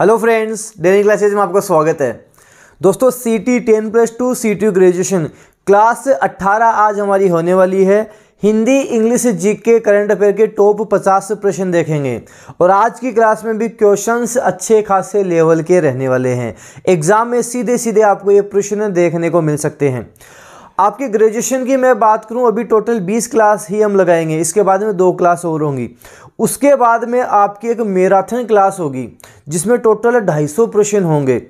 hello friends daily classes में आपका स्वागत है दोस्तों C T ten plus two C T graduation class 18 आज हमारी होने वाली है हिंदी इंग्लिश जी के करंट अफेयर के टॉप 50 प्रश्न देखेंगे और आज की क्लास में भी क्वेश्चंस अच्छे खासे लेवल के रहने वाले हैं एग्ज़ाम में सीधे सीधे आपको ये प्रश्न देखने को मिल सकते हैं आपकी ग्रेजुएशन की मैं बात करूं अभी टोटल 20 क्लास ही हम लगाएंगे इसके बाद में दो क्लास और होंगी उसके बाद में आपकी एक मैराथन क्लास होगी जिसमें टोटल ढाई सौ प्रश्न होंगे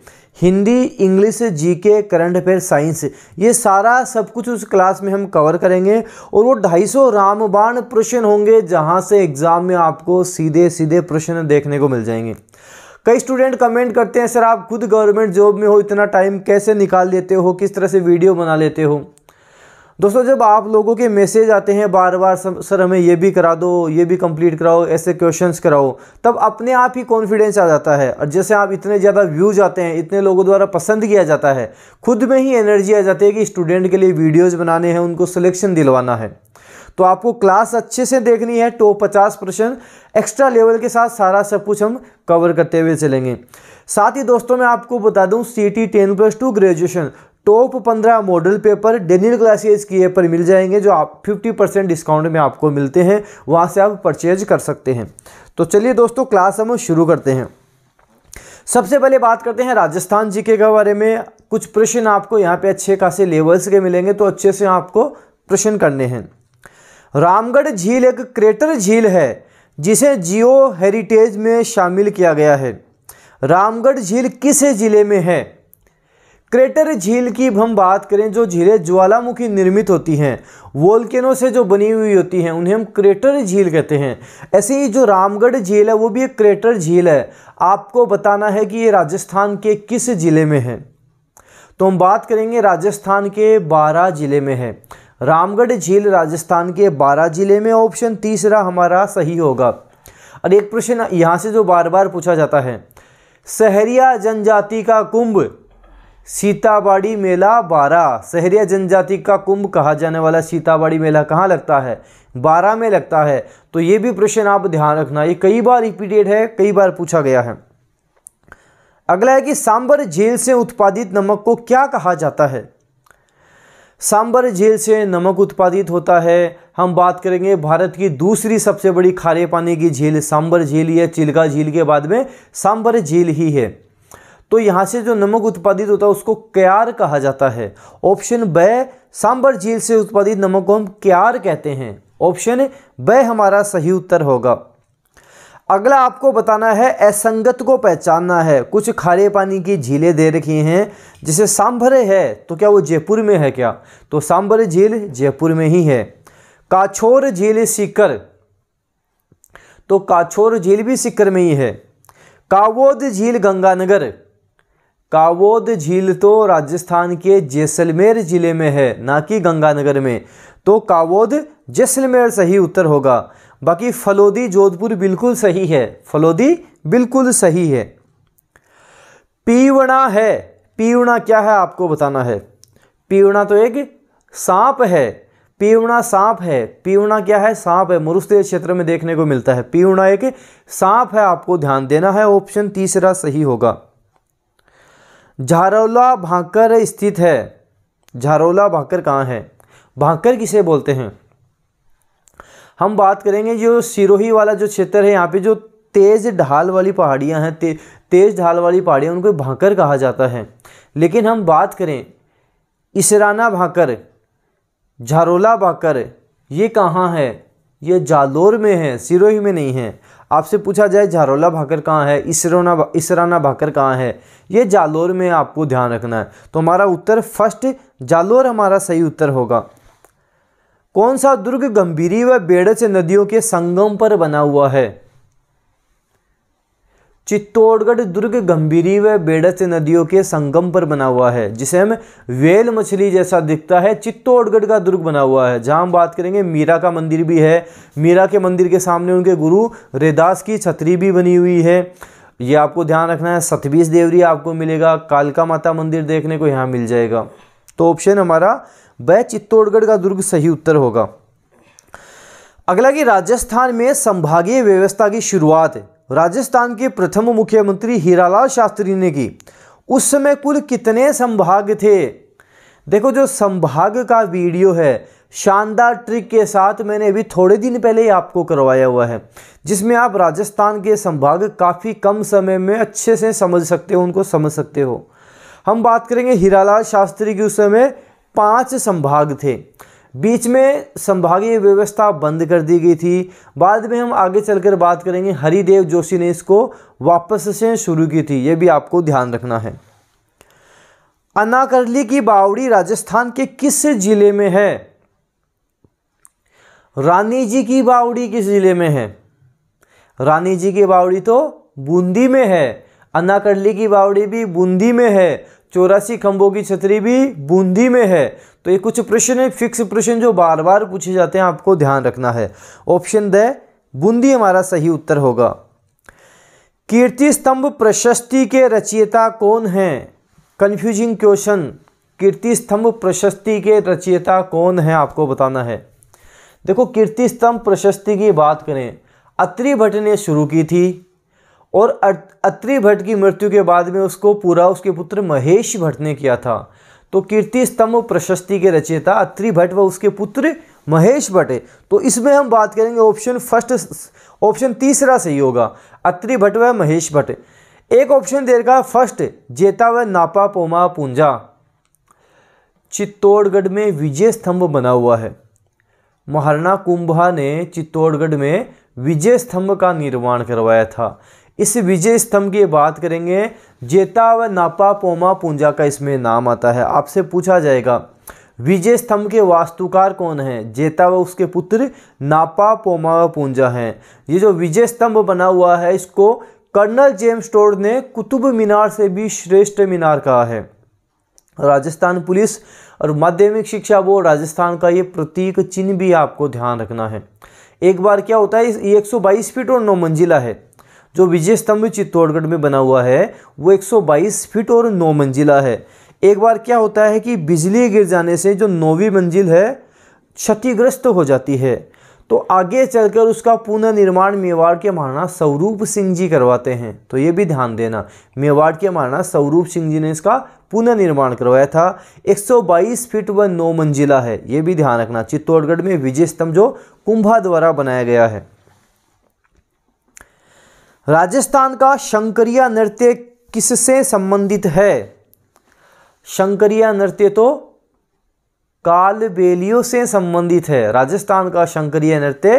Hindi English GK current affair science ये सारा सब कुछ उस क्लास में हम कवर करेंगे और वो ढाई सौ रामबाण प्रश्न होंगे जहाँ से एग्ज़ाम में आपको सीधे सीधे प्रश्न देखने को मिल जाएंगे कई स्टूडेंट कमेंट करते हैं सर आप खुद गवर्नमेंट जॉब में हो इतना टाइम कैसे निकाल लेते हो किस तरह से वीडियो बना लेते हो दोस्तों जब आप लोगों के मैसेज आते हैं बार बार सर हमें ये भी करा दो ये भी कंप्लीट कराओ ऐसे क्वेश्चंस कराओ तब अपने आप ही कॉन्फिडेंस आ जाता है और जैसे आप इतने ज़्यादा व्यूज आते हैं इतने लोगों द्वारा पसंद किया जाता है खुद में ही एनर्जी आ जाती है कि स्टूडेंट के लिए वीडियोज़ बनाने हैं उनको सिलेक्शन दिलवाना है तो आपको क्लास अच्छे से देखनी है टॉप पचास परसेंट एक्स्ट्रा लेवल के साथ सारा सब कुछ हम कवर करते हुए चलेंगे साथ ही दोस्तों मैं आपको बता दूं C T ten plus two graduation top पंद्रह मॉडल पेपर डेनियल ग्लासियस की पर मिल जाएंगे जो आप फिफ्टी परसेंट डिस्काउंट में आपको मिलते हैं वहाँ से आप परचेज कर सकते हैं तो चलिए दोस्तों क्लास हम शुरू करते हैं सबसे पहले बात करते हैं राजस्थान जीके के बारे में कुछ प्रश्न आपको यहाँ पे अच्छे खासे लेवल्स के मिलेंगे तो अच्छे से आपको प्रश्न करने हैं रामगढ़ झील एक क्रेटर झील है जिसे जियो हेरिटेज में शामिल किया गया है रामगढ़ झील किस ज़िले में है क्रेटर झील की हम बात करें जो झीलें ज्वालामुखी निर्मित होती हैं वोल्केनों से जो बनी हुई होती हैं उन्हें हम क्रेटर झील कहते हैं ऐसे ही जो रामगढ़ झील है वो भी एक क्रेटर झील है आपको बताना है कि ये राजस्थान के किस ज़िले में है तो हम बात करेंगे राजस्थान के बारह ज़िले में है रामगढ़ झील राजस्थान के बारह ज़िले में ऑप्शन तीसरा हमारा सही होगा और एक प्रश्न यहाँ से जो बार बार पूछा जाता है सहरिया जनजाति का कुंभ सीताबाड़ी मेला बारह शहरिया जनजाति का कुंभ कहा जाने वाला सीताबाड़ी मेला कहाँ लगता है बारह में लगता है तो ये भी प्रश्न आप ध्यान रखना ये कई बार रिपीटेड है कई बार पूछा गया है अगला है कि सांबर झेल से उत्पादित नमक को क्या कहा जाता है सांबर झेल से नमक उत्पादित होता है हम बात करेंगे भारत की दूसरी सबसे बड़ी खारे पानी की झील सांबर झील या चिल्का झील के बाद में सांबर झील ही है तो यहाँ से जो नमक उत्पादित होता है उसको क्यार कहा जाता है ऑप्शन ब सांबर झील से उत्पादित नमक को हम क्यार कहते हैं ऑप्शन ब हमारा सही उत्तर होगा अगला आपको बताना है असंगत को पहचानना है कुछ खारे पानी की झीलें दे रखी हैं जैसे सांभर है तो क्या वो जयपुर में है क्या तो सांभर झील जयपुर में ही है काछोर झील सीकर तो काछोर झील भी सीकर में ही है कावोद झील गंगानगर कावोद झील तो राजस्थान के जैसलमेर ज़िले में है ना कि गंगानगर में तो कावोद जैसलमेर सही उत्तर होगा बाकी फलोदी जोधपुर बिल्कुल सही है फलोदी बिल्कुल सही है पीवणा है पीवणा क्या है आपको बताना है पीवणा तो एक सांप है पीवणा सांप है पीवणा क्या है सांप है मुरुस्ते क्षेत्र में देखने को मिलता है पीवणा एक सांप है आपको ध्यान देना है ऑप्शन तीसरा सही होगा झारौला भाकर स्थित है झारौला भाकर कहाँ है भाकर किसे बोलते हैं हम बात करेंगे जो सिरोही वाला जो क्षेत्र है यहाँ पे जो तेज़ ढाल वाली पहाड़ियाँ हैं ते, तेज़ ढाल वाली पहाड़ियाँ उनको भाकर कहा जाता है लेकिन हम बात करें इसराना भाकर झारोला भाकर ये कहाँ है ये जालोर में है सिरोही में नहीं है आपसे पूछा जाए झारोला भाकर कहाँ है इसरोना इसराना भाकर कहाँ है ये जालोर में आपको ध्यान रखना है तो हमारा उत्तर फर्स्ट जालोर हमारा सही उत्तर होगा कौन सा दुर्ग गंभीरी व बेड़च नदियों के संगम पर बना हुआ है चित्तौड़गढ़ दुर्ग गंभीरी व बेड़स नदियों के संगम पर बना हुआ है जिसे हम वेल मछली जैसा दिखता है चित्तौड़गढ़ का दुर्ग बना हुआ है जहां हम बात करेंगे मीरा का मंदिर भी है मीरा के मंदिर के सामने उनके गुरु रेदास की छतरी भी बनी हुई है ये आपको ध्यान रखना है सतबीस देवरी आपको मिलेगा कालका माता मंदिर देखने को यहाँ मिल जाएगा तो ऑप्शन हमारा वह चित्तौड़गढ़ का दुर्ग सही उत्तर होगा अगला कि राजस्थान में संभागीय व्यवस्था की शुरुआत राजस्थान के प्रथम मुख्यमंत्री हीरालाल शास्त्री ने की उस समय कुल कितने संभाग थे देखो जो संभाग का वीडियो है शानदार ट्रिक के साथ मैंने अभी थोड़े दिन पहले ही आपको करवाया हुआ है जिसमें आप राजस्थान के संभाग काफ़ी कम समय में अच्छे से समझ सकते हो उनको समझ सकते हो हम बात करेंगे हीरालाल शास्त्री के उस समय पाँच संभाग थे बीच में संभागीय व्यवस्था बंद कर दी गई थी बाद में हम आगे चलकर बात करेंगे हरिदेव जोशी ने इसको वापस से शुरू की थी ये भी आपको ध्यान रखना है अनाकरली की बावड़ी राजस्थान के किस जिले में है रानी जी की बावड़ी किस जिले में है रानी जी की बावड़ी तो बूंदी में है अनाकरली की बावड़ी भी बूंदी में है चौरासी खंभों की छतरी भी बूंदी में है तो ये कुछ प्रश्न है फिक्स प्रश्न जो बार बार पूछे जाते हैं आपको ध्यान रखना है ऑप्शन द बूंदी हमारा सही उत्तर होगा कीर्ति स्तंभ प्रशस्ति के रचयिता कौन हैं कन्फ्यूजिंग क्वेश्चन कीर्ति स्तंभ प्रशस्ति के रचयिता कौन है आपको बताना है देखो कीर्ति स्तंभ प्रशस्ति की बात करें अत्रि भट्ट ने शुरू की थी और अत्रि भट्ट की मृत्यु के बाद में उसको पूरा उसके पुत्र महेश भट्ट ने किया था तो कीर्ति स्तंभ प्रशस्ति के रचयिता अत्रि भट्ट व उसके पुत्र महेश भट्ट तो इसमें हम बात करेंगे ऑप्शन फर्स्ट ऑप्शन तीसरा सही होगा अत्रि भट्ट व महेश भट्ट एक ऑप्शन दे रखा है फर्स्ट जेता व नापा पोमा पूंजा चित्तौड़गढ़ में विजय स्तंभ बना हुआ है महाराणा कुंभा ने चित्तौड़गढ़ में विजय स्तंभ का निर्माण करवाया था इस विजय स्तंभ की बात करेंगे जेता व नापा पोमा पूंजा का इसमें नाम आता है आपसे पूछा जाएगा विजय स्तंभ के वास्तुकार कौन हैं जेता व उसके पुत्र नापा पोमा व पूंजा हैं ये जो विजय स्तंभ बना हुआ है इसको कर्नल जेम्स टोर्ड ने कुतुब मीनार से भी श्रेष्ठ मीनार कहा है राजस्थान पुलिस और माध्यमिक शिक्षा बोर्ड राजस्थान का ये प्रतीक चिन्ह भी आपको ध्यान रखना है एक बार क्या होता है ये 122 फीट और नौ मंजिला है जो विजय स्तंभ चित्तौड़गढ़ में बना हुआ है वो 122 फीट और नौ मंजिला है एक बार क्या होता है कि बिजली गिर जाने से जो नौवीं मंजिल है क्षतिग्रस्त हो जाती है तो आगे चलकर उसका पुनर्निर्माण मेवाड़ के महाराणा स्वरूप सिंह जी करवाते हैं तो ये भी ध्यान देना मेवाड़ के महाराणा स्वरूप सिंह जी ने इसका पुनर्निर्माण करवाया था 122 फीट व नौ मंजिला है ये भी ध्यान रखना चित्तौड़गढ़ में विजय स्तंभ जो कुंभा द्वारा बनाया गया है राजस्थान का शंकरिया नृत्य किससे संबंधित है शंकरिया नृत्य तो कालबेलियों से संबंधित है राजस्थान का शंकरिया नृत्य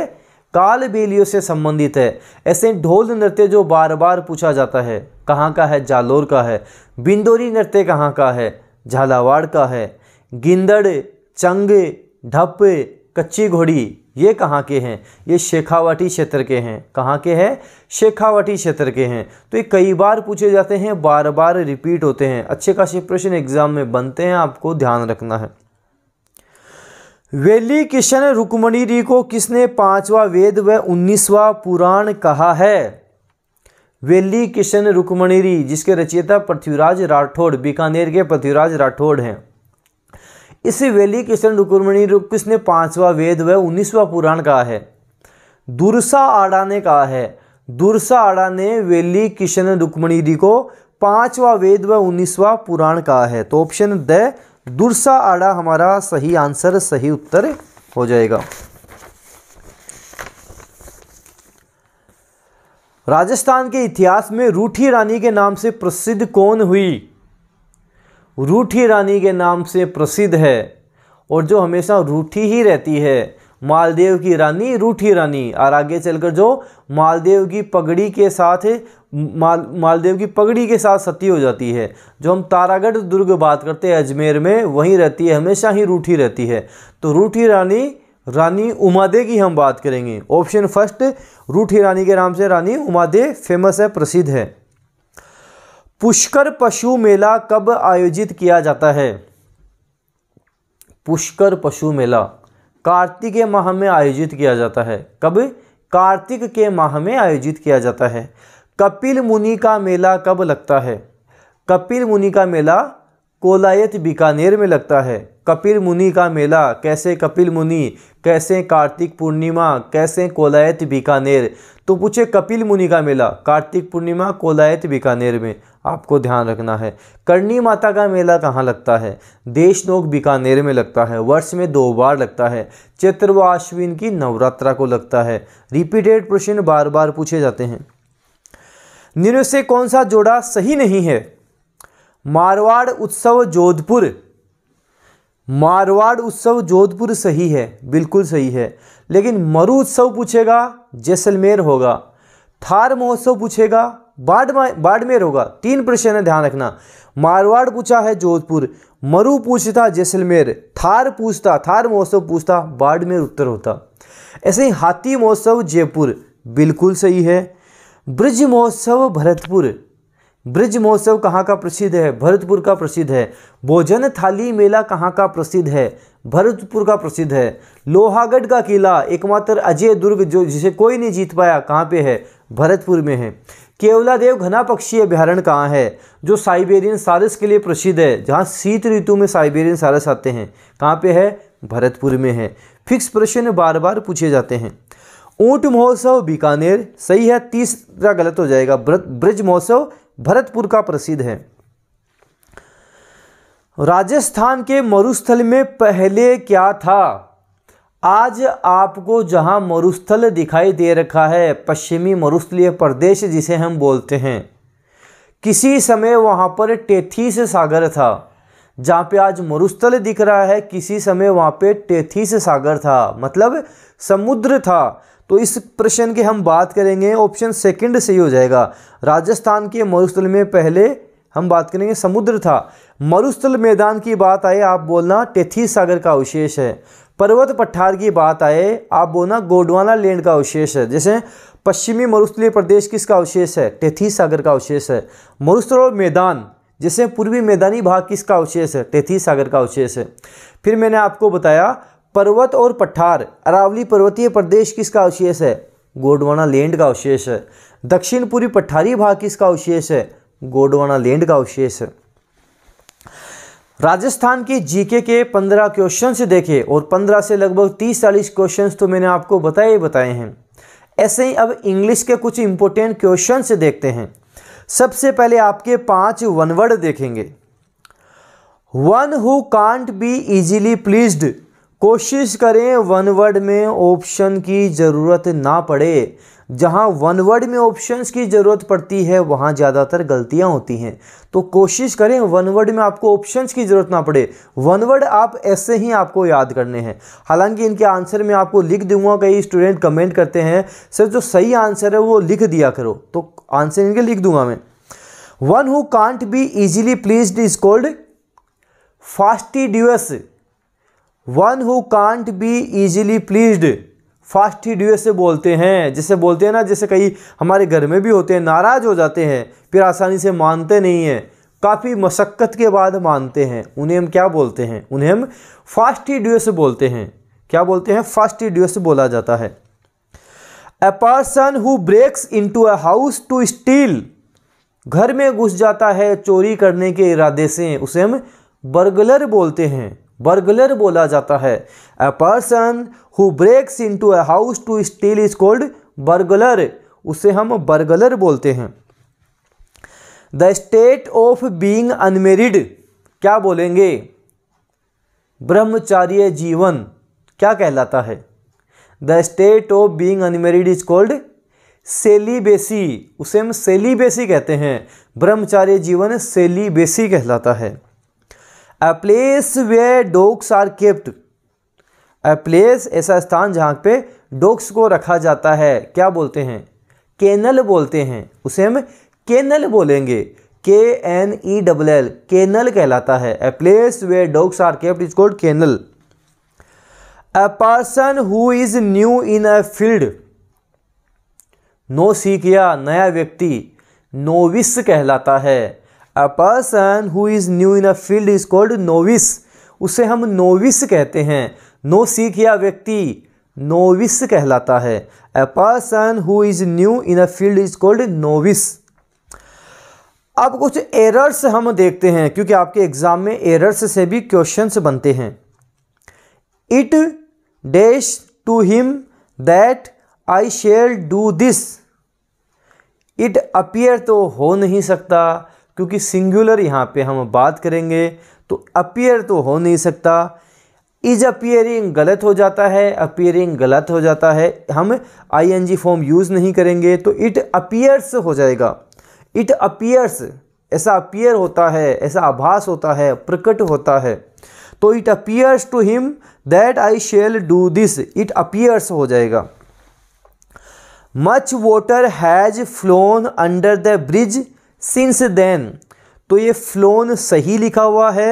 कालबेलियों से संबंधित है ऐसे ढोल नृत्य जो बार बार पूछा जाता है कहाँ का है जालोर का है बिंदोरी नृत्य कहाँ का है झालावाड़ का है गिंदड़ चंग ढप कच्ची घोड़ी ये कहाँ के हैं ये शेखावटी क्षेत्र के हैं कहाँ के हैं शेखावटी क्षेत्र के हैं तो ये कई बार पूछे जाते हैं बार बार रिपीट होते हैं अच्छे खासे प्रश्न एग्जाम में बनते हैं आपको ध्यान रखना है वेली किशन रुकमणी री को किसने पांचवा वेद व उन्नीसवा पुराण कहा है वेली किशन रुकमणिरी जिसके रचयिता पृथ्वीराज राठौड़ बीकानेर के पृथ्वीराज राठौड़ हैं इस वेली कृष्ण रुकुमणि रुक्स ने पांचवा वेद व उन्नीसवा पुराण कहा है दुर्सा आड़ा ने कहा है दुर्सा आड़ा ने वेली कृष्ण जी को पांचवा वेद व उन्नीसवा पुराण कहा है तो ऑप्शन द दुर्सा आड़ा हमारा सही आंसर सही उत्तर हो जाएगा राजस्थान के इतिहास में रूठी रानी के नाम से प्रसिद्ध कौन हुई रूठी रानी के नाम से प्रसिद्ध है और जो हमेशा रूठी ही रहती है मालदेव की रानी रूठी रानी और आगे चलकर जो मालदेव की पगड़ी के साथ माल मालदेव की पगड़ी के साथ सती हो जाती है जो हम तारागढ़ दुर्ग बात करते हैं अजमेर में वहीं रहती है हमेशा ही रूठी रहती है तो रूठी रानी रानी उमादे की हम बात करेंगे ऑप्शन फर्स्ट रूठी रानी के नाम से रानी उमादे फेमस है प्रसिद्ध है पुष्कर पशु मेला कब आयोजित किया जाता है पुष्कर पशु मेला कार्तिक के माह में आयोजित किया जाता है कब कार्तिक के माह में आयोजित किया जाता है कपिल मुनि का मेला कब लगता है कपिल मुनि का मेला कोलायत बीकानेर में लगता है कपिल मुनि का मेला कैसे कपिल मुनि कैसे कार्तिक पूर्णिमा कैसे कोलायत बीकानेर तो पूछे कपिल मुनि का मेला कार्तिक पूर्णिमा कोलायत बीकानेर में आपको ध्यान रखना है करनी माता का मेला कहाँ लगता है देशनोक बीकानेर में लगता है वर्ष में दो बार लगता है चैत्र व अश्विन की नवरात्रा को लगता है रिपीटेड प्रश्न बार बार पूछे जाते हैं निम्न से कौन सा जोड़ा सही नहीं है मारवाड़ उत्सव जोधपुर मारवाड़ उत्सव जोधपुर सही है बिल्कुल सही है लेकिन मरु उत्सव पूछेगा जैसलमेर होगा थार महोत्सव पूछेगा बाड़मेर बाड़मेर होगा तीन प्रश्न है ध्यान रखना मारवाड़ पूछा है जोधपुर मरु पूछता जैसलमेर थार पूछता थार महोत्सव पूछता बाड़मेर उत्तर होता ऐसे ही हाथी महोत्सव जयपुर बिल्कुल सही है ब्रज महोत्सव भरतपुर ब्रज महोत्सव कहाँ का प्रसिद्ध है भरतपुर का प्रसिद्ध है भोजन थाली मेला कहाँ का प्रसिद्ध है भरतपुर का प्रसिद्ध है लोहागढ़ का किला एकमात्र अजय दुर्ग जो जिसे कोई नहीं जीत पाया कहाँ पे है भरतपुर में है केवला देव घना पक्षी अभ्यारण्य कहाँ है जो साइबेरियन सारस के लिए प्रसिद्ध है जहाँ शीत ऋतु में साइबेरियन सारस आते हैं कहाँ पे है भरतपुर में है फिक्स प्रश्न बार बार पूछे जाते हैं ऊँट महोत्सव बीकानेर सही है तीसरा गलत हो जाएगा ब्रज महोत्सव भरतपुर का प्रसिद्ध है राजस्थान के मरुस्थल में पहले क्या था आज आपको जहां मरुस्थल दिखाई दे रखा है पश्चिमी मरुस्थलीय प्रदेश जिसे हम बोलते हैं किसी समय वहां पर टेथीस सागर था जहाँ पे आज मरुस्थल दिख रहा है किसी समय वहाँ पे टेथीस सागर था मतलब समुद्र था तो इस प्रश्न की हम बात करेंगे ऑप्शन सेकंड सही ही हो जाएगा राजस्थान के मरुस्थल में पहले हम बात करेंगे समुद्र था मरुस्थल मैदान की बात आई आप बोलना टेथी सागर का अवशेष है पर्वत पठार की बात आए आप बोलना गोडवाना लैंड का अवशेष है जैसे पश्चिमी मरुस्थलीय प्रदेश किसका अवशेष है टेथी सागर का अवशेष है मरुस्थल मैदान जैसे पूर्वी मैदानी भाग किसका अवशेष है टेथी सागर का अवशेष है फिर मैंने आपको बताया पर्वत और पठार अरावली पर्वतीय प्रदेश किसका अवशेष है गोडवाना लैंड का अवशेष है दक्षिण पूर्वी पठारी भाग किसका अवशेष है गोडवाना लैंड का अवशेष है राजस्थान की जीके के 15 से देखे और 15 से लगभग 30-40 क्वेश्चंस तो मैंने आपको बताए ही बताए हैं ऐसे ही अब इंग्लिश के कुछ इंपॉर्टेंट से देखते हैं सबसे पहले आपके पांच वन वर्ड देखेंगे one who can't be easily pleased कोशिश करें वन वर्ड में ऑप्शन की ज़रूरत ना पड़े जहां वन वर्ड में ऑप्शंस की ज़रूरत पड़ती है वहां ज़्यादातर गलतियां होती हैं तो कोशिश करें वन वर्ड में आपको ऑप्शंस की ज़रूरत ना पड़े वन वर्ड आप ऐसे ही आपको याद करने हैं हालांकि इनके आंसर में आपको लिख दूंगा कई स्टूडेंट कमेंट करते हैं सर जो सही आंसर है वो लिख दिया करो तो आंसर इनके लिख दूंगा मैं one who can't be easily please is called fastidious one who can't be easily pleased fastidious बोलते हैं जिसे बोलते हैं ना जैसे कहीं हमारे घर में भी होते हैं नाराज़ हो जाते हैं फिर आसानी से मानते नहीं हैं काफ़ी मशक्क़त के बाद मानते हैं उन्हें हम क्या बोलते हैं उन्हें हम फास्ट ही से बोलते हैं क्या बोलते हैं फास्ट ही से बोला जाता है a person who breaks into a house to steal घर में घुस जाता है चोरी करने के इरादे से उसे हम बर्गलर बोलते हैं बर्गलर बोला जाता है a person who breaks to a house to steal is called burglar उसे हम बर्गलर बोलते हैं the state of being unmarried क्या बोलेंगे ब्रह्मचार्य जीवन क्या कहलाता है the state of being unmarried is called celibacy उसे हम सेलीबेसी कहते हैं ब्रह्मचार्य जीवन सेलीबेसी कहलाता है a place where dogs are kept place ऐसा स्थान जहाँ पे डॉग्स को रखा जाता है क्या बोलते हैं केनल बोलते हैं उसे हम केनल बोलेंगे K N E double L kennel कहलाता है a place where dogs are kept is called kennel a person who is new in a field नो सीख नया व्यक्ति नोविस कहलाता है a person who is new in a field is called novice उसे हम नोविस कहते हैं नो सीख या व्यक्ति नोविस कहलाता है a person who is new in a field is called novice अब कुछ एरर्स हम देखते हैं क्योंकि आपके एग्ज़ाम में एरर्स से भी क्वेश्चंस बनते हैं it dash to him that I shall do this it appear तो हो नहीं सकता क्योंकि सिंगुलर यहां पे हम बात करेंगे तो अपियर तो हो नहीं सकता इज अपियरिंग गलत हो जाता है अपियरिंग गलत हो जाता है हम आई जी फॉर्म यूज़ नहीं करेंगे तो इट अपियर्स हो जाएगा इट अपियर्स ऐसा अपियर होता है ऐसा आभास होता है प्रकट होता है तो it appears to him that I shall do this it appears हो जाएगा much water has flown under the bridge since then तो ये फ्लोन सही लिखा हुआ है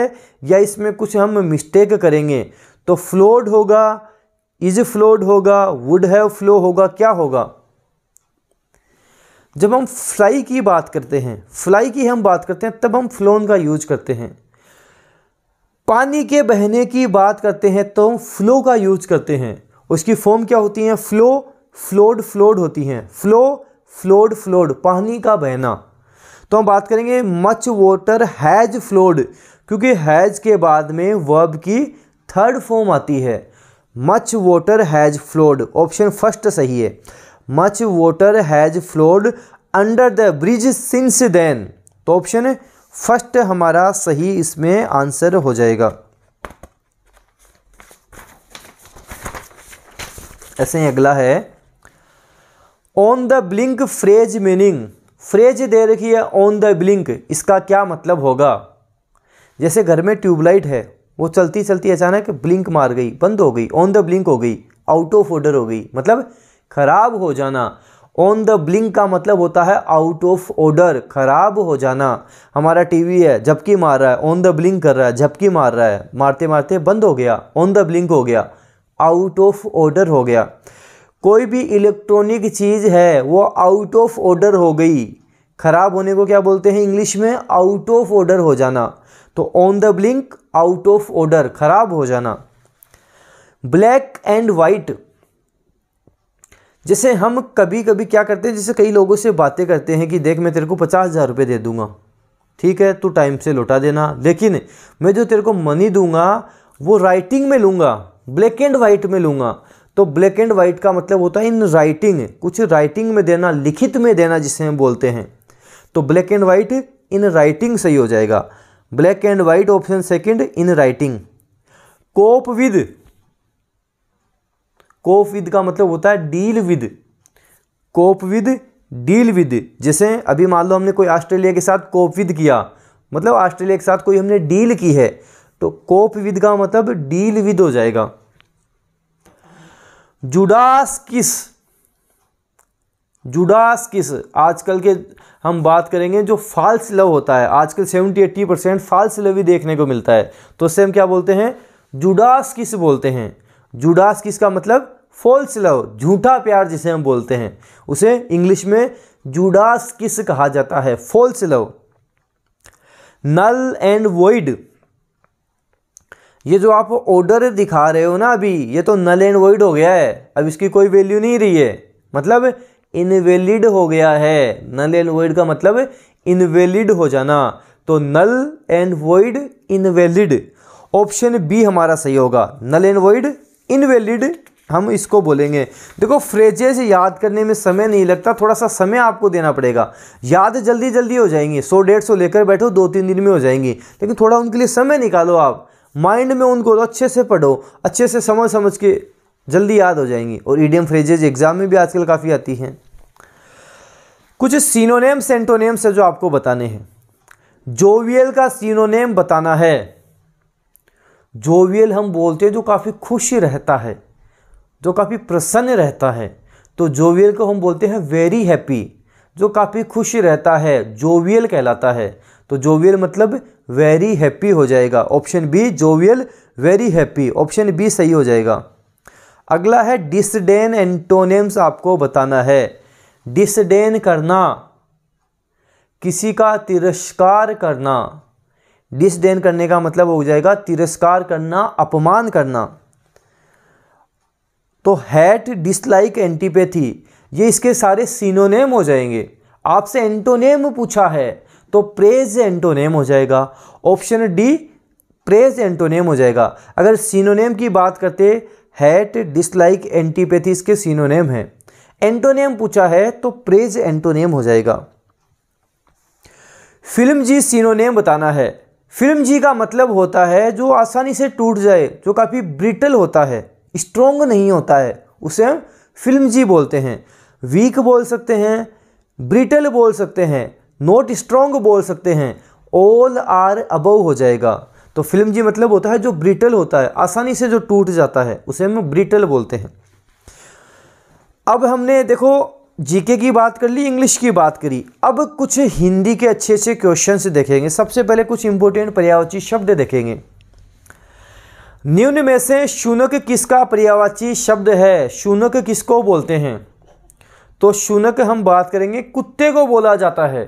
या इसमें कुछ हम मिस्टेक करेंगे तो फ्लोड होगा इज फ्लोड होगा वुड हैव फ्लो होगा क्या होगा जब हम फ्लाई की बात करते हैं फ्लाई की हम बात करते हैं तब हम फ्लोन का यूज करते हैं पानी के बहने की बात करते हैं तो हम फ्लो का यूज करते हैं उसकी फॉर्म क्या होती है फ्लो फ्लोड फ्लोड होती हैं फ्लो फ्लोड फ्लोड पानी का बहना तो हम बात करेंगे मच वाटर हैज फ्लोड क्योंकि हैज़ के बाद में वर्ब की थर्ड फॉर्म आती है much water has flowed option first सही है much water has flowed under the bridge since then तो ऑप्शन फर्स्ट हमारा सही इसमें आंसर हो जाएगा ऐसे ही अगला है on the blink phrase meaning phrase दे रखी है ऑन द ब्लिंक इसका क्या मतलब होगा जैसे घर में ट्यूबलाइट है वो चलती चलती अचानक ब्लिंक मार गई बंद हो गई ऑन द ब्लिंक हो गई आउट ऑफ ऑर्डर हो गई मतलब खराब हो जाना ऑन द ब्लिंक का मतलब होता है आउट ऑफ ऑर्डर खराब हो जाना हमारा टीवी है झपकी मार रहा है ऑन द ब्लिंक कर रहा है झपकी मार रहा है मारते मारते बंद हो गया ऑन द ब्लिंक हो गया आउट ऑफ ऑर्डर हो गया कोई भी इलेक्ट्रॉनिक चीज़ है वो आउट ऑफ ऑर्डर हो गई खराब होने को क्या बोलते हैं इंग्लिश में आउट ऑफ ऑर्डर हो जाना तो on the blink out of order खराब हो जाना ब्लैक एंड वाइट जैसे हम कभी कभी क्या करते हैं जैसे कई लोगों से बातें करते हैं कि देख मैं तेरे को पचास हज़ार रुपये दे दूंगा ठीक है तू टाइम से लौटा देना लेकिन मैं जो तेरे को मनी दूंगा वो राइटिंग में लूँगा ब्लैक एंड वाइट में लूँगा तो ब्लैक एंड वाइट का मतलब होता है इन राइटिंग कुछ राइटिंग में देना लिखित में देना जिसे हम बोलते हैं तो black and white in writing सही हो जाएगा black and white option second in writing cope with cope with का मतलब होता है deal with cope with deal with जैसे अभी मान लो हमने कोई ऑस्ट्रेलिया के साथ कोप विद किया मतलब ऑस्ट्रेलिया के साथ कोई हमने डील की है तो कोप विद का मतलब डील विद हो जाएगा जुडास किस जुडास किस आजकल के हम बात करेंगे जो फाल्स लव होता है आजकल seventy eighty percent false love ही देखने को मिलता है तो उससे हम क्या बोलते हैं जुडास किस बोलते हैं जुडास किस का मतलब फॉल्स लव झूठा प्यार जिसे हम बोलते हैं उसे इंग्लिश में जुडास किस कहा जाता है false love null and void ये जो आप ऑर्डर दिखा रहे हो ना अभी ये तो नल एंड वॉइड हो गया है अब इसकी कोई वैल्यू नहीं रही है मतलब इनवेलिड हो गया है नल एंड वर्ड का मतलब इनवेलिड हो जाना तो null and void invalid option B हमारा सही होगा नल एंड वर्ड इनवेलिड हम इसको बोलेंगे देखो फ्रेजेज याद करने में समय नहीं लगता थोड़ा सा समय आपको देना पड़ेगा याद जल्दी जल्दी हो जाएंगी सौ डेढ़ सौ लेकर बैठो दो तीन दिन में हो जाएंगी लेकिन थोड़ा उनके लिए समय निकालो आप माइंड में उनको अच्छे से पढ़ो अच्छे से समझ समझ के जल्दी याद हो जाएंगी और ईडियम फ्रेजेज एग्ज़ाम में भी आजकल काफ़ी आती हैं कुछ सीनोनेम सेंटोनेम्स है जो आपको बताने हैं जोवियल का सीनोनेम बताना है जोवियल हम बोलते हैं जो काफ़ी खुश रहता है जो काफ़ी प्रसन्न रहता है तो जोवियल को हम बोलते हैं वेरी हैप्पी जो काफ़ी खुश रहता है जोवियल कहलाता है तो जोवियल मतलब वेरी हैप्पी हो जाएगा option B jovial very happy option B सही हो जाएगा अगला है डिसडेन एंटोनिम्स आपको बताना है डिसडेन करना किसी का तिरस्कार करना डिसडेन करने का मतलब हो जाएगा तिरस्कार करना अपमान करना तो हैट डिसलाइक एंटीपैथी ये इसके सारे सीनोनेम हो जाएंगे आपसे एंटोनेम पूछा है तो प्रेज एंटोनेम हो जाएगा ऑप्शन डी प्रेज एंटोनेम हो जाएगा अगर सीनोनेम की बात करते हैट डिसलाइक एंटीपैथी इसके सीनोनेम है एंटोनियम पूछा है तो प्रेज एंटोनियम हो जाएगा फिल्म जी सीनोनेम बताना है फिल्म जी का मतलब होता है जो आसानी से टूट जाए जो काफ़ी ब्रिटल होता है स्ट्रोंग नहीं होता है उसे हम फिल्म जी बोलते हैं वीक बोल सकते हैं ब्रिटल बोल सकते हैं नोट स्ट्रोंग बोल सकते हैं ऑल आर अबव हो जाएगा तो फिल्म जी मतलब होता है जो ब्रिटल होता है आसानी से जो टूट जाता है उसे हम ब्रिटल बोलते हैं अब हमने देखो जीके की बात कर ली इंग्लिश की बात करी अब कुछ हिंदी के अच्छे अच्छे क्वेश्चन देखेंगे सबसे पहले कुछ इंपॉर्टेंट पर्यावची शब्द देखेंगे निम्न में से शुनक किसका पर्यावाची शब्द है शुनक किसको बोलते हैं तो शुनक हम बात करेंगे कुत्ते को बोला जाता है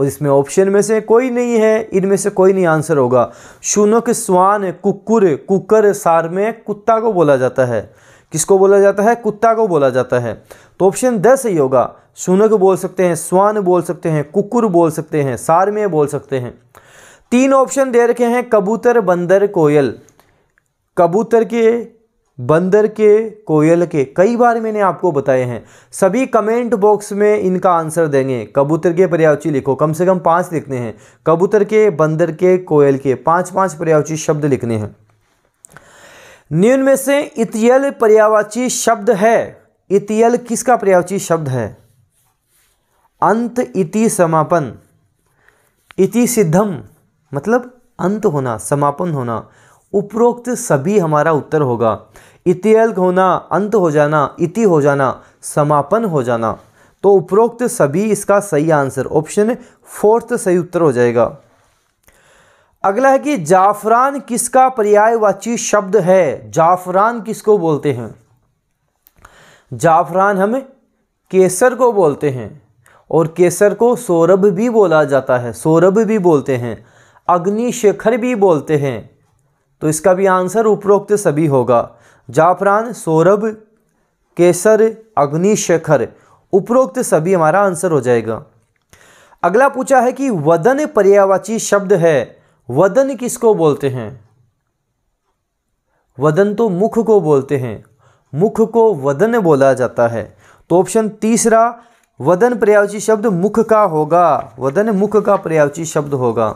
और इसमें ऑप्शन में से कोई नहीं है इनमें से कोई नहीं आंसर होगा शूनक स्वान कुकुर कुकर सार में कुत्ता को बोला जाता है किसको बोला जाता है कुत्ता को बोला जाता है तो ऑप्शन दस ही होगा शूनक बोल सकते हैं स्वान बोल सकते हैं कुकुर बोल सकते हैं सार में बोल सकते हैं तीन ऑप्शन दे रखे हैं कबूतर बंदर कोयल कबूतर के बंदर के कोयल के कई बार मैंने आपको बताए हैं सभी कमेंट बॉक्स में इनका आंसर देंगे कबूतर के पर्यावची लिखो कम से कम पांच लिखने हैं कबूतर के बंदर के कोयल के पांच पांच पर्यावची शब्द लिखने हैं न्यून में से इतियल पर्यावाची शब्द है इतियल किसका पर्यावची शब्द है अंत इति समापन इति सिद्धम मतलब अंत होना समापन होना उपरोक्त सभी हमारा उत्तर होगा इत्यल्क होना अंत हो जाना इति हो जाना समापन हो जाना तो उपरोक्त सभी इसका सही आंसर ऑप्शन फोर्थ सही उत्तर हो जाएगा अगला है कि जाफरान किसका पर्यायवाची शब्द है जाफरान किसको बोलते हैं जाफरान हम केसर को बोलते हैं और केसर को सौरभ भी बोला जाता है सौरभ भी बोलते हैं अग्निशेखर भी बोलते हैं तो इसका भी आंसर उपरोक्त सभी होगा जाफरान सौरभ केसर अग्निशेखर उपरोक्त सभी हमारा आंसर हो जाएगा अगला पूछा है कि वदन पर्यावाची शब्द है वदन किसको बोलते हैं वदन तो मुख को बोलते हैं मुख को वदन बोला जाता है तो ऑप्शन तीसरा वदन पर्यावची शब्द मुख का होगा वदन मुख का पर्यावची शब्द होगा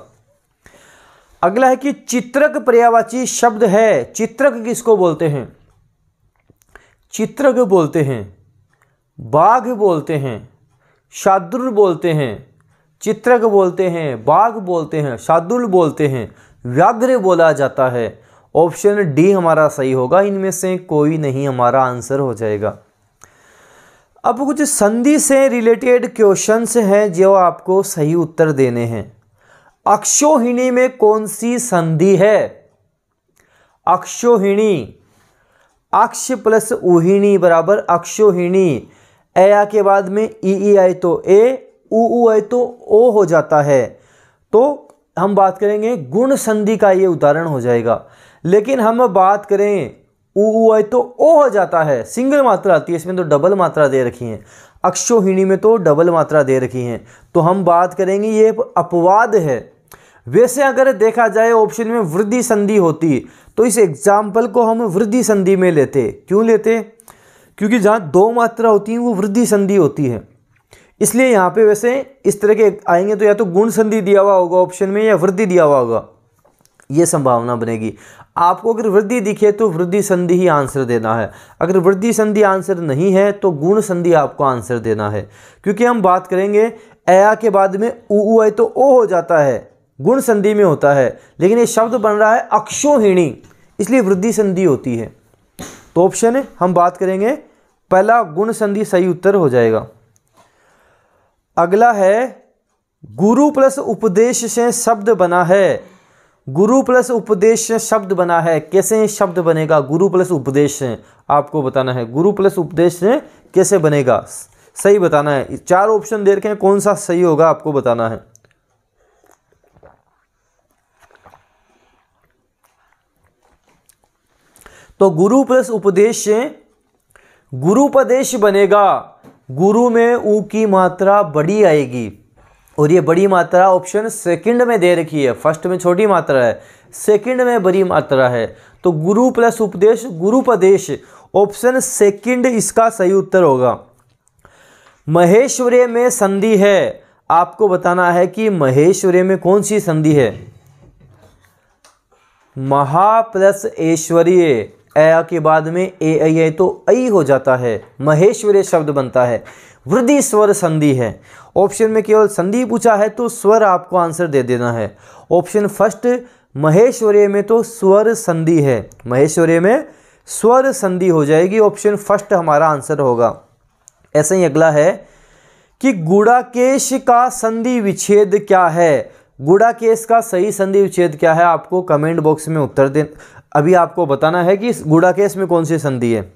अगला है कि चित्रक पर्यावाची शब्द है चित्रक किसको बोलते हैं चित्रग बोलते हैं बाघ बोलते हैं शादुल बोलते हैं चित्रग बोलते हैं बाघ बोलते हैं शादुल बोलते हैं व्याघ्र बोला जाता है ऑप्शन डी हमारा सही होगा इनमें से कोई नहीं हमारा आंसर हो जाएगा अब कुछ संधि से रिलेटेड क्वेश्चंस हैं जो आपको सही उत्तर देने हैं अक्षोहिणी में कौन सी संधि है अक्षोहिणी अक्ष प्लस उहिणी बराबर अक्षोहिणी ए आ के बाद में ई ई आई तो ए ऊ ऊ आई तो ओ हो जाता है तो हम बात करेंगे गुण संधि का ये उदाहरण हो जाएगा लेकिन हम बात करें ऊ ऊ आई तो ओ हो जाता है सिंगल मात्रा आती है इसमें तो डबल मात्रा दे रखी है अक्षोहिणी में तो डबल मात्रा दे रखी है तो हम बात करेंगे ये अपवाद है वैसे अगर देखा जाए ऑप्शन में वृद्धि संधि होती तो इस एग्जाम्पल को हम वृद्धि संधि में लेते क्यों लेते क्योंकि जहाँ दो मात्रा होती है वो वृद्धि संधि होती है इसलिए यहाँ पे वैसे इस तरह के आएंगे तो या तो गुण संधि दिया हुआ होगा ऑप्शन में या वृद्धि दिया हुआ होगा ये संभावना बनेगी आपको अगर वृद्धि दिखे तो वृद्धि संधि ही आंसर देना है अगर वृद्धि संधि आंसर नहीं है तो गुण संधि आपको आंसर देना है क्योंकि हम बात करेंगे अया के बाद में ऊ तो ओ हो जाता है गुण संधि में होता है लेकिन ये शब्द बन रहा है अक्षोहिणी इसलिए वृद्धि संधि होती है तो ऑप्शन हम बात करेंगे पहला गुण संधि सही उत्तर हो जाएगा अगला है गुरु प्लस उपदेश से शब्द बना है गुरु प्लस उपदेश से शब्द बना है कैसे शब्द बनेगा गुरु प्लस उपदेश से आपको बताना है गुरु प्लस उपदेश से कैसे बनेगा सही बताना है चार ऑप्शन दे रखे हैं कौन सा सही होगा आपको बताना है तो गुरु प्लस उपदेश से गुरुपदेश बनेगा गुरु में ऊ की मात्रा बड़ी आएगी और ये बड़ी मात्रा ऑप्शन सेकंड में दे रखी है फर्स्ट में छोटी मात्रा है सेकंड में बड़ी मात्रा है तो गुरु प्लस उपदेश गुरुपदेश ऑप्शन सेकंड इसका सही उत्तर होगा महेश्वरे में संधि है आपको बताना है कि महेश्वर्य में कौन सी संधि है महा प्लस ऐश्वर्य अया के बाद में ए आई आई तो आई हो जाता है महेश्वरी शब्द बनता है वृद्धि स्वर संधि है ऑप्शन में केवल संधि पूछा है तो स्वर आपको आंसर दे देना है ऑप्शन फर्स्ट महेश्वर्य में तो स्वर संधि है महेश्वर्य में स्वर संधि हो जाएगी ऑप्शन फर्स्ट हमारा आंसर होगा ऐसा ही अगला है कि गुड़ाकेश का संधि विच्छेद क्या है गुड़ाकेश का सही संधि विच्छेद क्या है आपको कमेंट बॉक्स में उत्तर दे अभी आपको बताना है कि गुड़ा केस में कौन सी संधि है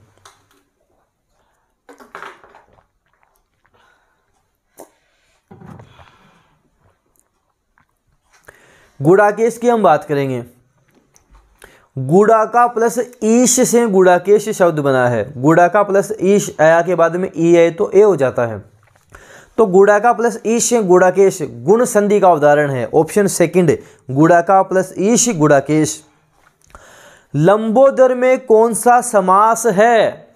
गुड़ाकेश की हम बात करेंगे गुड़ा का प्लस ईश से गुड़ाकेश शब्द बना है गुड़ा का प्लस ईश आया के बाद में ई आए तो ए हो जाता है तो गुड़ा का प्लस ईश गुड़ाकेश गुण संधि का उदाहरण है ऑप्शन सेकंड गुड़ा का प्लस ईश गुड़ाकेश लंबोदर में कौन सा समास है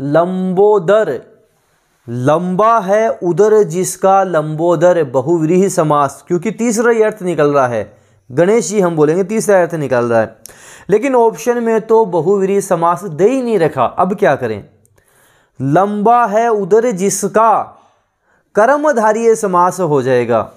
लंबोदर लंबा है उधर जिसका लंबोदर बहुव्रीहि समास क्योंकि तीसरा ही अर्थ निकल रहा है गणेश जी हम बोलेंगे तीसरा अर्थ निकल रहा है लेकिन ऑप्शन में तो बहुव्रीहि समास दे ही नहीं रखा अब क्या करें लंबा है उधर जिसका कर्मधारीय समास हो जाएगा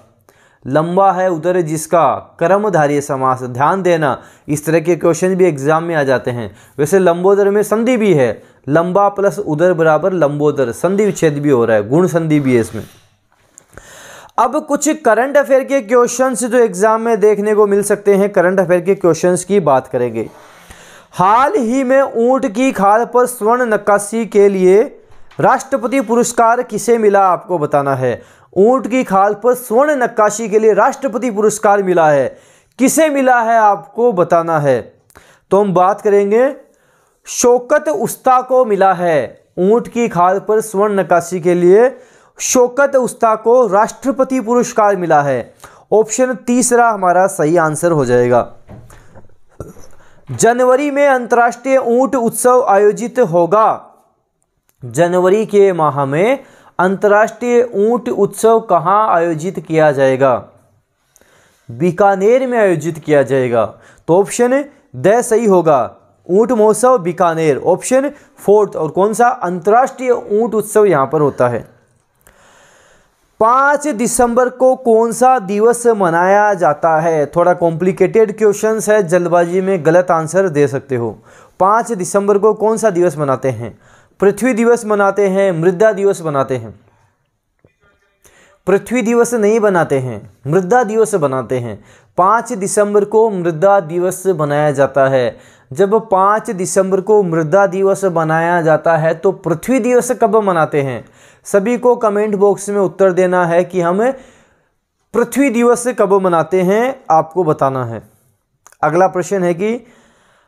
लंबा है उधर है जिसका कर्मधारी समास ध्यान देना इस तरह के क्वेश्चन भी एग्जाम में आ जाते हैं वैसे लंबोदर में संधि भी है लंबा प्लस उधर बराबर लंबोदर संधि विच्छेद भी हो रहा है गुण संधि भी है इसमें अब कुछ करंट अफेयर के क्वेश्चंस जो एग्जाम में देखने को मिल सकते हैं करंट अफेयर के क्वेश्चंस की बात करेंगे हाल ही में ऊंट की खाल पर स्वर्ण नक्काशी के लिए राष्ट्रपति पुरस्कार किसे मिला आपको बताना है ऊंट की खाल पर स्वर्ण नक्काशी के लिए राष्ट्रपति पुरस्कार मिला है किसे मिला है आपको बताना है तो हम बात करेंगे शोकत उस्ता को मिला है ऊंट की खाल पर स्वर्ण नक्काशी के लिए शोकत उस्ता को राष्ट्रपति पुरस्कार मिला है ऑप्शन तीसरा हमारा सही आंसर हो जाएगा जनवरी में अंतर्राष्ट्रीय ऊंट उत्सव आयोजित होगा जनवरी के माह में अंतर्राष्ट्रीय ऊंट उत्सव कहाँ आयोजित किया जाएगा बीकानेर में आयोजित किया जाएगा तो ऑप्शन द सही होगा ऊंट महोत्सव बीकानेर ऑप्शन फोर्थ और कौन सा अंतर्राष्ट्रीय ऊंट उत्सव यहाँ पर होता है पाँच दिसंबर को कौन सा दिवस मनाया जाता है थोड़ा कॉम्प्लिकेटेड क्वेश्चन है जल्दबाजी में गलत आंसर दे सकते हो पाँच दिसंबर को कौन सा दिवस मनाते हैं पृथ्वी दिवस मनाते हैं मृदा दिवस मनाते हैं पृथ्वी दिवस नहीं बनाते हैं मृदा दिवस बनाते हैं पाँच दिसंबर को मृदा दिवस बनाया जाता है जब पाँच दिसंबर को मृदा दिवस बनाया जाता है तो पृथ्वी दिवस कब मनाते हैं सभी को कमेंट बॉक्स में उत्तर देना है कि हम पृथ्वी दिवस कब मनाते हैं आपको बताना है अगला प्रश्न है कि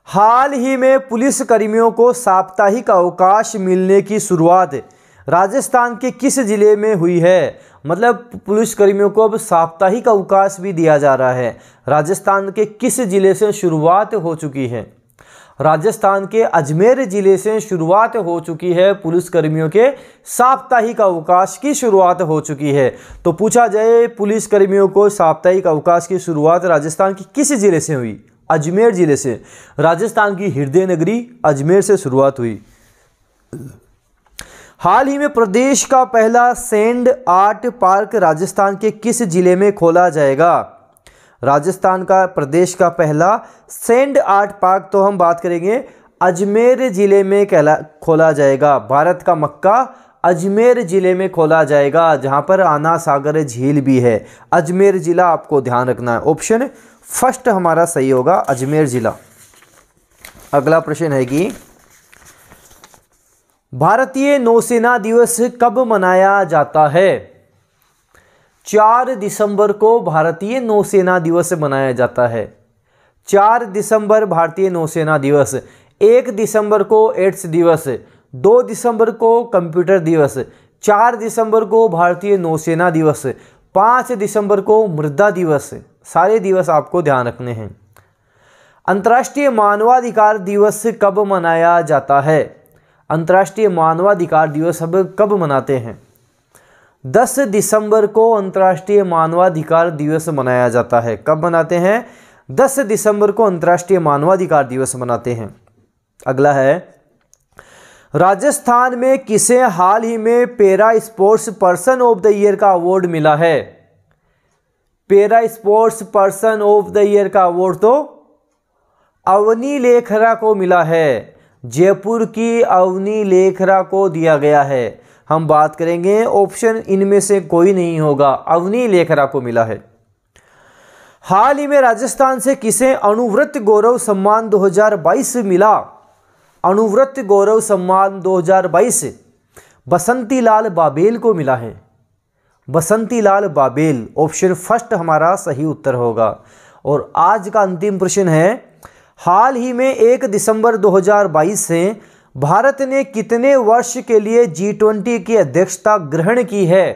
हाल ही में पुलिस कर्मियों को साप्ताहिक अवकाश मिलने की शुरुआत राजस्थान के किस ज़िले में हुई है मतलब पुलिस कर्मियों को अब साप्ताहिक अवकाश भी दिया जा रहा है राजस्थान के किस ज़िले से शुरुआत हो चुकी है राजस्थान के अजमेर ज़िले से शुरुआत हो चुकी है पुलिस कर्मियों के साप्ताहिक अवकाश की शुरुआत हो चुकी है तो पूछा जाए पुलिस कर्मियों को साप्ताहिक अवकाश की शुरुआत राजस्थान की किस ज़िले से हुई अजमेर ज़िले से राजस्थान की हृदय नगरी अजमेर से शुरुआत हुई हाल ही में प्रदेश का पहला सेंड आर्ट पार्क राजस्थान के किस जिले में खोला जाएगा राजस्थान का प्रदेश का पहला सेंड आर्ट पार्क तो हम बात करेंगे अजमेर ज़िले में कहला खोला जाएगा भारत का मक्का अजमेर ज़िले में खोला जाएगा जहां पर आना सागर झील भी है अजमेर ज़िला आपको ध्यान रखना है ऑप्शन फर्स्ट हमारा सही होगा अजमेर ज़िला अगला प्रश्न है कि भारतीय नौसेना दिवस कब मनाया जाता है चार दिसंबर को भारतीय नौसेना दिवस मनाया जाता है चार दिसंबर भारतीय नौसेना दिवस एक दिसंबर को एड्स दिवस दो दिसंबर को कंप्यूटर दिवस चार दिसंबर को भारतीय नौसेना दिवस पाँच दिसंबर को मृदा दिवस सारे दिवस आपको ध्यान रखने हैं अंतर्राष्ट्रीय मानवाधिकार दिवस कब मनाया जाता है अंतर्राष्ट्रीय मानवाधिकार दिवस अब कब मनाते हैं 10 दिसंबर को अंतर्राष्ट्रीय मानवाधिकार दिवस मनाया जाता है कब मनाते हैं 10 दिसंबर को अंतर्राष्ट्रीय मानवाधिकार दिवस मनाते हैं अगला है राजस्थान में किसे हाल ही में para sports person of the year का अवार्ड मिला है para sports person of the year का अवार्ड तो अवनी लेखरा को मिला है जयपुर की अवनी लेखरा को दिया गया है हम बात करेंगे ऑप्शन इनमें से कोई नहीं होगा अवनी लेखरा को मिला है हाल ही में राजस्थान से किसे अनुव्रत गौरव सम्मान 2022 मिला अनुव्रत गौरव सम्मान 2022 बसंती लाल बाबेल को मिला है बसंती लाल बाबेल ऑप्शन फर्स्ट हमारा सही उत्तर होगा और आज का अंतिम प्रश्न है हाल ही में एक दिसंबर 2022 से भारत ने कितने वर्ष के लिए जी ट्वेंटी की अध्यक्षता ग्रहण की है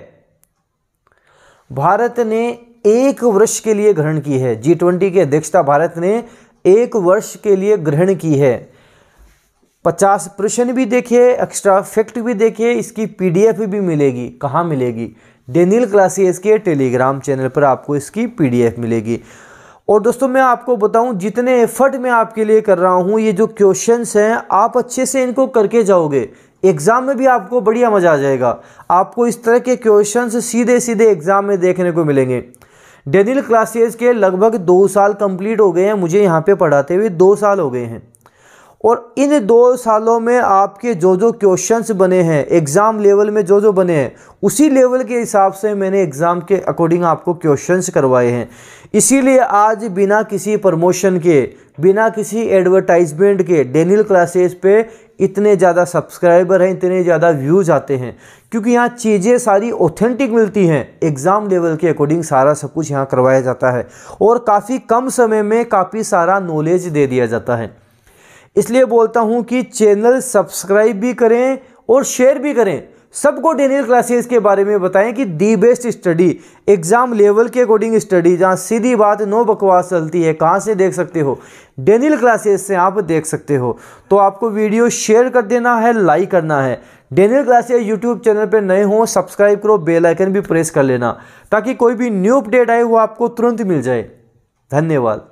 भारत ने एक वर्ष के लिए ग्रहण की है जी ट्वेंटी की अध्यक्षता भारत ने एक वर्ष के लिए ग्रहण की है पचास प्रश्न भी देखिए एक्स्ट्रा फैक्ट भी देखिए इसकी पीडीएफ भी मिलेगी कहाँ मिलेगी डेनियल क्लासीस के टेलीग्राम चैनल पर आपको इसकी पीडीएफ मिलेगी और दोस्तों मैं आपको बताऊं जितने एफर्ट मैं आपके लिए कर रहा हूं ये जो क्वेश्चंस हैं आप अच्छे से इनको करके जाओगे एग्ज़ाम में भी आपको बढ़िया मज़ा आ जाएगा आपको इस तरह के क्वेश्चंस सीधे सीधे एग्ज़ाम में देखने को मिलेंगे डेनियल क्लासेज के लगभग दो साल कंप्लीट हो गए हैं मुझे यहाँ पे पढ़ाते हुए दो साल हो गए हैं और इन दो सालों में आपके जो जो क्वेश्चंस बने हैं एग्ज़ाम लेवल में जो जो बने हैं उसी लेवल के हिसाब से मैंने एग्ज़ाम के अकॉर्डिंग आपको क्वेश्चंस करवाए हैं इसीलिए आज बिना किसी प्रमोशन के बिना किसी एडवर्टाइजमेंट के डेनियल क्लासेस पे इतने ज़्यादा सब्सक्राइबर हैं इतने ज़्यादा व्यूज़ आते हैं क्योंकि यहाँ चीज़ें सारी ऑथेंटिक मिलती हैं एग्ज़ाम लेवल के अकॉर्डिंग सारा सब कुछ यहाँ करवाया जाता है और काफ़ी कम समय में काफ़ी सारा नॉलेज दे दिया जाता है इसलिए बोलता हूँ कि चैनल सब्सक्राइब भी करें और शेयर भी करें सबको डेनियल क्लासेस के बारे में बताएं कि the best study exam level के अकॉर्डिंग स्टडी जहाँ सीधी बात नो बकवास चलती है कहाँ से देख सकते हो डेनियल क्लासेस से आप देख सकते हो तो आपको वीडियो शेयर कर देना है लाइक करना है डेनियल क्लासेस यूट्यूब चैनल पर नए हों सब्सक्राइब करो बेल आइकन भी प्रेस कर लेना ताकि कोई भी न्यू अपडेट आए वो आपको तुरंत मिल जाए धन्यवाद